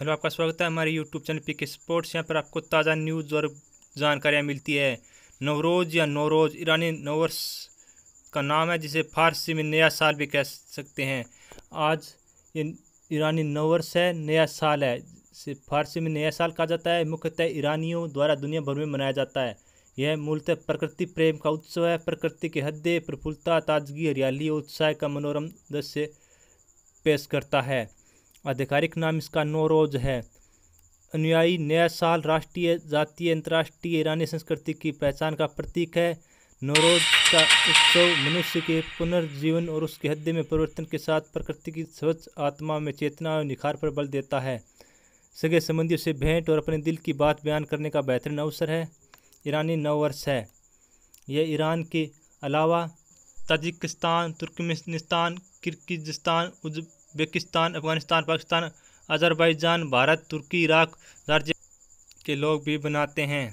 hello आपका स्वागत है हमारे YouTube channel P K sports यहाँ पर आपको ताज़ा न्यूज़ और जानकारियाँ मिलती है नवरोज़ या नवरोज़ ईरानी नवर्स का नाम है जिसे फारसी में नया साल भी कह सकते हैं आज ये ईरानी नवर्स है नया साल है इसे फारसी में नया साल कहा जाता है मुख्यतः ईरानियों द्वारा दुनिया भर में मनाया जाता है यह मूलतः प्रकृति प्रेम का उत्सव है प्रकृति के हद्दे प्रफुल्लता ताजगी हरियाली और उत्साह का मनोरम दृश्य पेश करता है आधिकारिक नाम इसका नोरोज है अनुयायी नया साल राष्ट्रीय जातीय अंतर्राष्ट्रीय ईरानी संस्कृति की पहचान का प्रतीक है नौरोज का उत्सव मनुष्य के पुनर्जीवन और उसके हद्दे में परिवर्तन के साथ प्रकृति की स्वच्छ आत्मा में चेतना और निखार पर बल देता है सगे संबंधियों से भेंट और अपने दिल की बात बयान करने का बेहतरीन अवसर है ईरानी नववर्ष है यह ईरान के अलावा ताजिकिस्तान तुर्कमेनिस्तान किर्गिजस्तान उज उज्बेकिस्तान अफगानिस्तान पाकिस्तान अजरबैजान भारत तुर्की इराक जार्जिया के लोग भी बनाते हैं